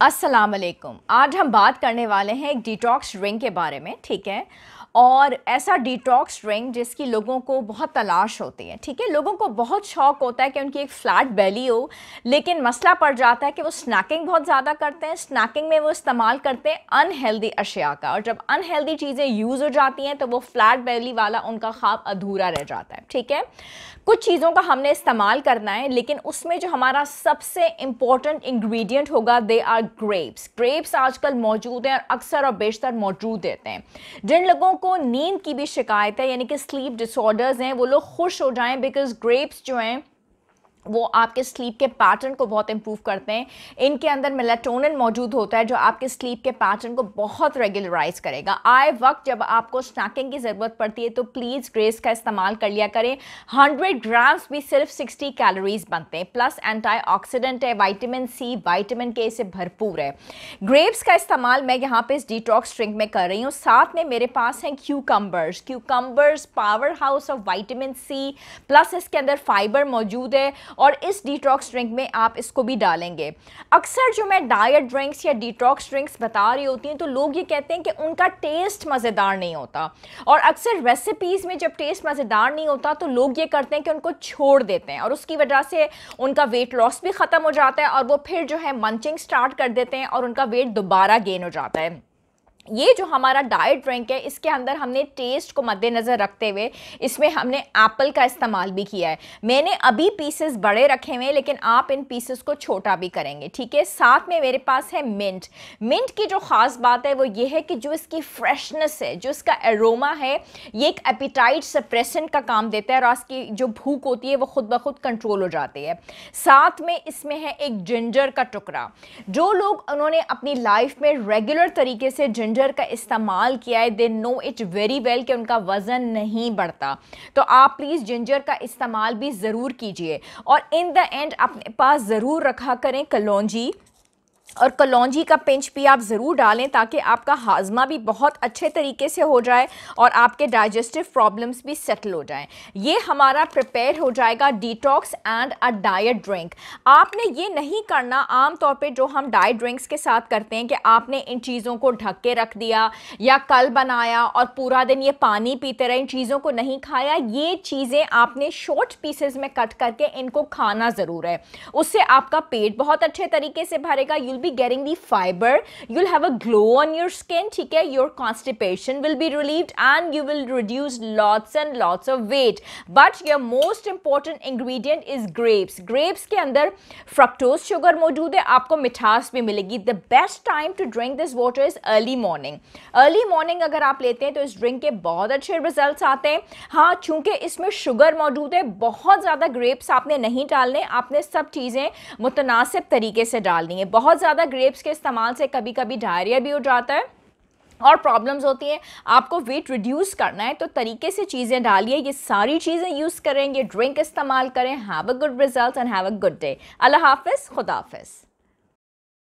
असलकुम आज हम बात करने वाले हैं एक डिटॉक्स ड्रिंक के बारे में ठीक है और ऐसा डिटॉक्स ड्रिंक जिसकी लोगों को बहुत तलाश होती है ठीक है लोगों को बहुत शौक होता है कि उनकी एक फ्लैट बेली हो लेकिन मसला पड़ जाता है कि वो स्नैकिंग बहुत ज़्यादा करते हैं स्नैकिंग में वो इस्तेमाल करते हैं अनहेल्दी अशिया का और जब अनहेल्दी चीज़ें यूज़ हो जाती हैं तो वो फ्लैट बेली वाला उनका ख्वाब अधूरा रह जाता है ठीक है कुछ चीज़ों का हमने इस्तेमाल करना है लेकिन उसमें जो हमारा सबसे इम्पॉर्टेंट इंग्रेडिएंट होगा दे आर ग्रेप्स ग्रेप्स आजकल मौजूद हैं और अक्सर और बेशतर मौजूद रहते हैं जिन लोगों को नींद की भी शिकायत है यानी कि स्लीप डिसऑर्डर्स हैं वो लोग खुश हो जाएं बिकॉज ग्रेप्स जो हैं वो आपके स्लीप के पैटर्न को बहुत इम्प्रूव करते हैं इनके अंदर मेलाटोनिन मौजूद होता है जो आपके स्लीप के पैटर्न को बहुत रेगुलराइज करेगा आए वक्त जब आपको स्नैकिंग की ज़रूरत पड़ती है तो प्लीज़ ग्रेस का इस्तेमाल कर लिया करें 100 ग्राम्स भी सिर्फ 60 कैलोरीज बनते हैं प्लस एंटीऑक्सीडेंट है वाइटामिन सी वाइटामिन के से भरपूर है ग्रेप्स का इस्तेमाल मैं यहाँ पर इस डिटॉक्स ड्रिंक में कर रही हूँ साथ में मेरे पास हैं cucumbers cucumbers power house of vitamin C plus इसके अंदर फाइबर मौजूद है और इस डिटॉक्स ड्रिंक में आप इसको भी डालेंगे अक्सर जो मैं डाइट ड्रिंक्स या डिटॉक्स ड्रिंक्स बता रही होती हैं तो लोग ये कहते हैं कि उनका टेस्ट मज़ेदार नहीं होता और अक्सर रेसिपीज़ में जब टेस्ट मज़ेदार नहीं होता तो लोग ये करते हैं कि उनको छोड़ देते हैं और उसकी वजह से उनका वेट लॉस भी ख़त्म हो जाता है और वो फिर जो है मंचिंग स्टार्ट कर देते हैं और उनका वेट दोबारा गेन हो जाता है ये जो हमारा डाइट ड्रिंक है इसके अंदर हमने टेस्ट को मद्देनज़र रखते हुए इसमें हमने एप्पल का इस्तेमाल भी किया है मैंने अभी पीसेस बड़े रखे हुए हैं लेकिन आप इन पीसेस को छोटा भी करेंगे ठीक है साथ में मेरे पास है मिंट मिंट की जो ख़ास बात है वो ये है कि जो इसकी फ्रेशनेस है जो इसका एरोमा है ये एक एपिटाइट सप्रेसेंट का काम देता है और इसकी जो भूख होती है वो खुद ब खुद कंट्रोल हो जाती है साथ में इसमें है एक जिंजर का टुकड़ा जो लोग उन्होंने अपनी लाइफ में रेगुलर तरीके से जिंजर पाउडर का इस्तेमाल किया है they know it very well कि उनका वज़न नहीं बढ़ता तो आप प्लीज़ जिंजर का इस्तेमाल भी ज़रूर कीजिए और इन द एंड अपने पास ज़रूर रखा करें कलौजी और कलौजी का पिंच भी आप ज़रूर डालें ताकि आपका हाजमा भी बहुत अच्छे तरीके से हो जाए और आपके डाइजेस्टिव प्रॉब्लम्स भी सेटल हो जाएं ये हमारा प्रिपेयर हो जाएगा detox and a diet drink आपने ये नहीं करना आम तौर पे जो हम डाइट ड्रिंक्स के साथ करते हैं कि आपने इन चीज़ों को ढक के रख दिया या कल बनाया और पूरा दिन ये पानी पीते रहे इन चीज़ों को नहीं खाया ये चीज़ें आपने शॉर्ट पीसेज में कट करके इनको खाना ज़रूर है उससे आपका पेट बहुत अच्छे तरीके से भरेगा you you'll be getting the fiber you'll have a glow on your skin ठीक है your constipation will be relieved and you will reduce lots and lots of weight but your most important ingredient is grapes grapes ke andar fructose sugar maujood hai aapko mithas bhi milegi the best time to drink this water is early morning early morning agar aap lete hain to is drink ke bahut अच्छे results aate hain ha kyunki isme sugar maujood hai bahut zyada grapes aapne nahi dalne aapne sab चीज़ें mutanasib tareeke se dalni hai bahut ज़्यादा grapes के इस्तेमाल से कभी कभी diarrhoea भी हो जाता है और प्रॉब्लम्स होती हैं आपको वेट रिड्यूस करना है तो तरीके से चीज़ें डालिए ये सारी चीज़ें यूज़ करें ये ड्रिंक इस्तेमाल करें have a good result and have a good day अल्लाह हाफिज़ खुदा हाफिज़